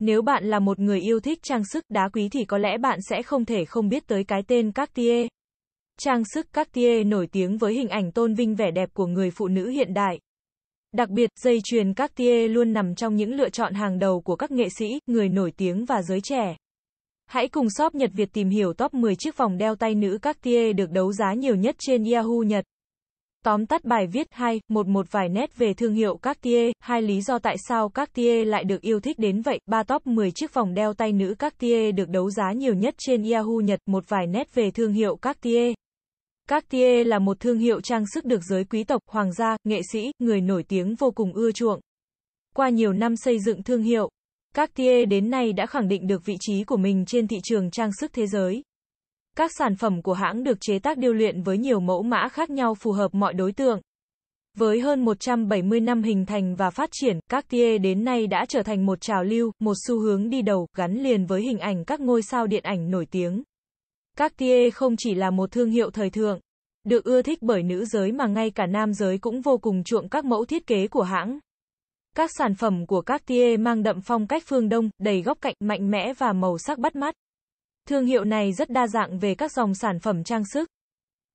Nếu bạn là một người yêu thích trang sức đá quý thì có lẽ bạn sẽ không thể không biết tới cái tên Cartier. Trang sức Cartier nổi tiếng với hình ảnh tôn vinh vẻ đẹp của người phụ nữ hiện đại. Đặc biệt, dây chuyền Cartier luôn nằm trong những lựa chọn hàng đầu của các nghệ sĩ, người nổi tiếng và giới trẻ. Hãy cùng shop Nhật Việt tìm hiểu top 10 chiếc vòng đeo tay nữ Cartier được đấu giá nhiều nhất trên Yahoo Nhật. Tóm tắt bài viết 2, một một vài nét về thương hiệu Cartier, hai lý do tại sao Cartier lại được yêu thích đến vậy, ba top 10 chiếc vòng đeo tay nữ Cartier được đấu giá nhiều nhất trên Yahoo Nhật, một vài nét về thương hiệu Cartier. Cartier là một thương hiệu trang sức được giới quý tộc, hoàng gia, nghệ sĩ, người nổi tiếng vô cùng ưa chuộng. Qua nhiều năm xây dựng thương hiệu, Cartier đến nay đã khẳng định được vị trí của mình trên thị trường trang sức thế giới. Các sản phẩm của hãng được chế tác điêu luyện với nhiều mẫu mã khác nhau phù hợp mọi đối tượng. Với hơn 170 năm hình thành và phát triển, Cartier đến nay đã trở thành một trào lưu, một xu hướng đi đầu, gắn liền với hình ảnh các ngôi sao điện ảnh nổi tiếng. Cartier không chỉ là một thương hiệu thời thượng, được ưa thích bởi nữ giới mà ngay cả nam giới cũng vô cùng chuộng các mẫu thiết kế của hãng. Các sản phẩm của Cartier mang đậm phong cách phương Đông, đầy góc cạnh mạnh mẽ và màu sắc bắt mắt. Thương hiệu này rất đa dạng về các dòng sản phẩm trang sức.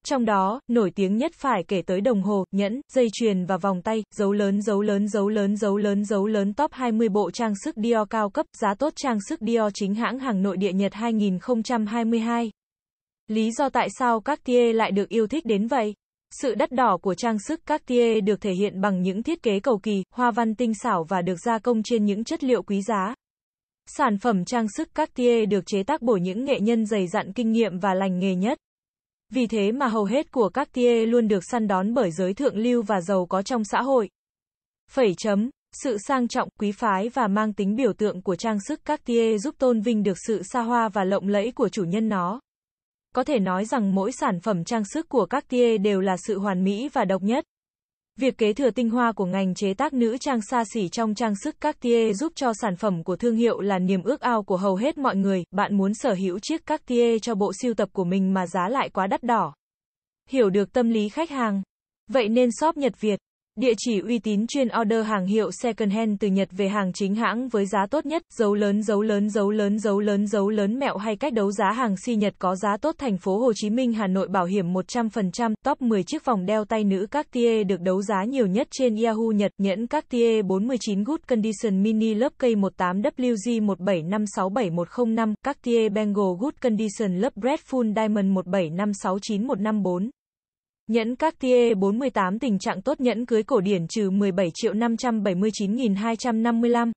Trong đó, nổi tiếng nhất phải kể tới đồng hồ, nhẫn, dây chuyền và vòng tay, dấu lớn dấu lớn dấu lớn dấu lớn dấu lớn top 20 bộ trang sức Dior cao cấp, giá tốt trang sức Dior chính hãng hàng nội địa Nhật 2022. Lý do tại sao Cartier lại được yêu thích đến vậy? Sự đắt đỏ của trang sức Cartier được thể hiện bằng những thiết kế cầu kỳ, hoa văn tinh xảo và được gia công trên những chất liệu quý giá. Sản phẩm trang sức Cartier được chế tác bởi những nghệ nhân dày dặn kinh nghiệm và lành nghề nhất. Vì thế mà hầu hết của Cartier luôn được săn đón bởi giới thượng lưu và giàu có trong xã hội. Phẩy chấm, sự sang trọng, quý phái và mang tính biểu tượng của trang sức Cartier giúp tôn vinh được sự xa hoa và lộng lẫy của chủ nhân nó. Có thể nói rằng mỗi sản phẩm trang sức của Cartier đều là sự hoàn mỹ và độc nhất. Việc kế thừa tinh hoa của ngành chế tác nữ trang xa xỉ trong trang sức Cartier giúp cho sản phẩm của thương hiệu là niềm ước ao của hầu hết mọi người, bạn muốn sở hữu chiếc Cartier cho bộ siêu tập của mình mà giá lại quá đắt đỏ. Hiểu được tâm lý khách hàng. Vậy nên shop Nhật Việt Địa chỉ uy tín chuyên order hàng hiệu second hand từ Nhật về hàng chính hãng với giá tốt nhất, dấu lớn dấu lớn dấu lớn dấu lớn dấu lớn mẹo hay cách đấu giá hàng si Nhật có giá tốt thành phố Hồ Chí Minh Hà Nội bảo hiểm 100%, top 10 chiếc vòng đeo tay nữ Cartier được đấu giá nhiều nhất trên Yahoo Nhật, nhẫn Cartier 49 Good Condition Mini lớp cây 18WG175671005, Cartier Bengal Good Condition lớp Red Full Diamond 1756914. Nhẫn Cartier 48 tình trạng tốt nhẫn cưới cổ điển trừ 17 579.255